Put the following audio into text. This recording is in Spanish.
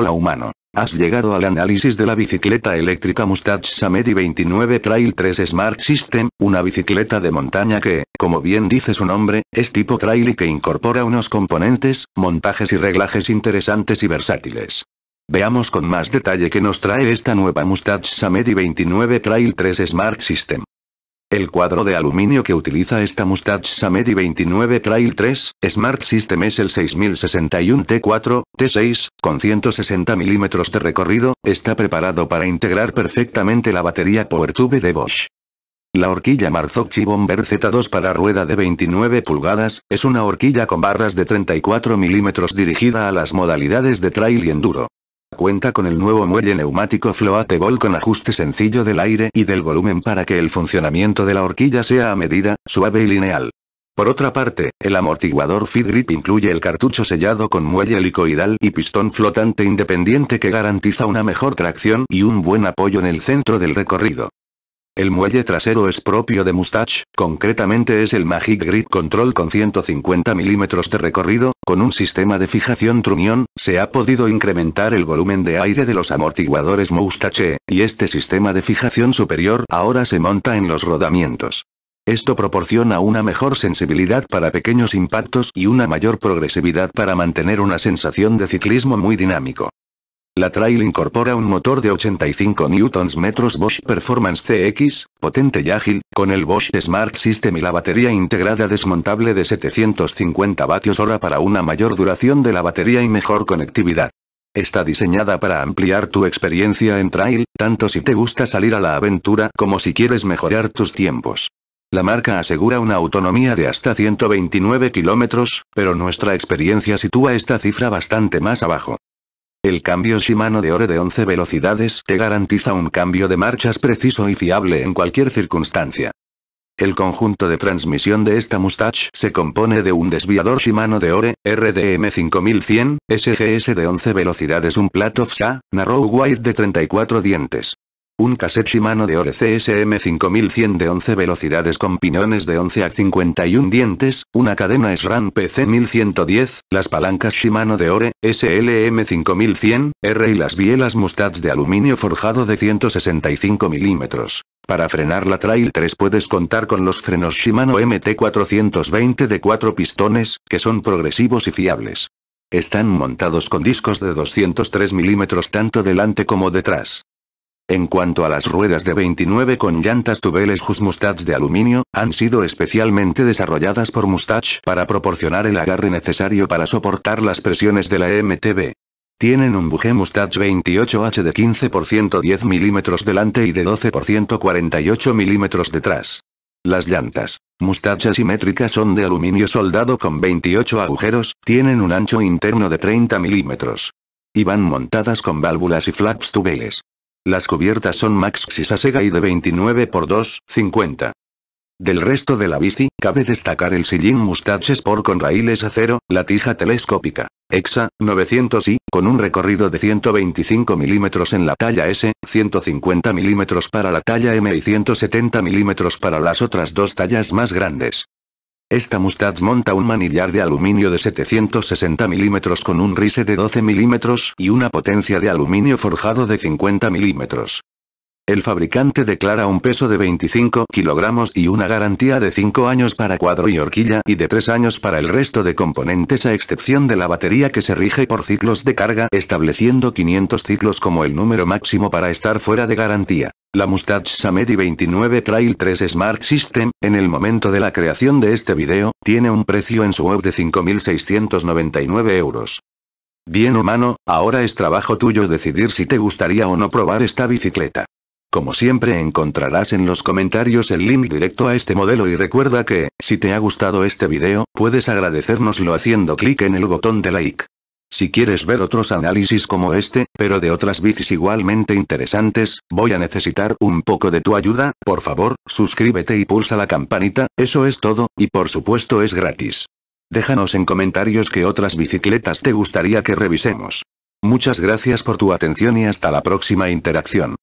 Hola humano. Has llegado al análisis de la bicicleta eléctrica Mustache Samedi 29 Trail 3 Smart System, una bicicleta de montaña que, como bien dice su nombre, es tipo trail y que incorpora unos componentes, montajes y reglajes interesantes y versátiles. Veamos con más detalle que nos trae esta nueva mustache Samedi 29 Trail 3 Smart System. El cuadro de aluminio que utiliza esta Mustache Samedi 29 Trail 3 Smart System es el 6061 T4, T6, con 160 milímetros de recorrido, está preparado para integrar perfectamente la batería PowerTube de Bosch. La horquilla Marzocchi Bomber Z2 para rueda de 29 pulgadas, es una horquilla con barras de 34 milímetros dirigida a las modalidades de trail y enduro. Cuenta con el nuevo muelle neumático Ball con ajuste sencillo del aire y del volumen para que el funcionamiento de la horquilla sea a medida, suave y lineal. Por otra parte, el amortiguador Fit Grip incluye el cartucho sellado con muelle helicoidal y pistón flotante independiente que garantiza una mejor tracción y un buen apoyo en el centro del recorrido. El muelle trasero es propio de Mustache, concretamente es el Magic Grid Control con 150 milímetros de recorrido, con un sistema de fijación Trumión, se ha podido incrementar el volumen de aire de los amortiguadores Mustache, y este sistema de fijación superior ahora se monta en los rodamientos. Esto proporciona una mejor sensibilidad para pequeños impactos y una mayor progresividad para mantener una sensación de ciclismo muy dinámico. La Trail incorpora un motor de 85 Nm Bosch Performance CX, potente y ágil, con el Bosch Smart System y la batería integrada desmontable de 750 hora para una mayor duración de la batería y mejor conectividad. Está diseñada para ampliar tu experiencia en trail, tanto si te gusta salir a la aventura como si quieres mejorar tus tiempos. La marca asegura una autonomía de hasta 129 kilómetros, pero nuestra experiencia sitúa esta cifra bastante más abajo. El cambio Shimano de Ore de 11 velocidades te garantiza un cambio de marchas preciso y fiable en cualquier circunstancia. El conjunto de transmisión de esta Mustache se compone de un desviador Shimano de Ore, RDM 5100, SGS de 11 velocidades un plato FSA, narrow wide de 34 dientes. Un cassette Shimano de Ore CSM 5100 de 11 velocidades con piñones de 11 a 51 dientes, una cadena SRAM PC 1110, las palancas Shimano de Ore, SLM 5100, R y las bielas Mustads de aluminio forjado de 165 milímetros. Para frenar la Trail 3 puedes contar con los frenos Shimano MT420 de 4 pistones, que son progresivos y fiables. Están montados con discos de 203 milímetros tanto delante como detrás. En cuanto a las ruedas de 29 con llantas tubeles Just Mustach de aluminio, han sido especialmente desarrolladas por Mustache para proporcionar el agarre necesario para soportar las presiones de la MTB. Tienen un buje Mustach 28H de 15% 10 mm delante y de 12% 48 mm detrás. Las llantas Mustach asimétricas son de aluminio soldado con 28 agujeros, tienen un ancho interno de 30 milímetros. Y van montadas con válvulas y flaps tubeles. Las cubiertas son Maxxis sasega y de 29 por 2,50. Del resto de la bici, cabe destacar el sillín Mustache Sport con raíles acero, la tija telescópica, EXA, 900 i con un recorrido de 125 mm en la talla S, 150 mm para la talla M y 170 mm para las otras dos tallas más grandes. Esta Mustad monta un manillar de aluminio de 760 mm con un rise de 12 mm y una potencia de aluminio forjado de 50 mm. El fabricante declara un peso de 25 kilogramos y una garantía de 5 años para cuadro y horquilla y de 3 años para el resto de componentes a excepción de la batería que se rige por ciclos de carga estableciendo 500 ciclos como el número máximo para estar fuera de garantía. La Mustache Samedi 29 Trail 3 Smart System, en el momento de la creación de este video, tiene un precio en su web de 5.699 euros. Bien humano, ahora es trabajo tuyo decidir si te gustaría o no probar esta bicicleta. Como siempre encontrarás en los comentarios el link directo a este modelo y recuerda que, si te ha gustado este video, puedes agradecérnoslo haciendo clic en el botón de like. Si quieres ver otros análisis como este, pero de otras bicis igualmente interesantes, voy a necesitar un poco de tu ayuda, por favor, suscríbete y pulsa la campanita, eso es todo, y por supuesto es gratis. Déjanos en comentarios qué otras bicicletas te gustaría que revisemos. Muchas gracias por tu atención y hasta la próxima interacción.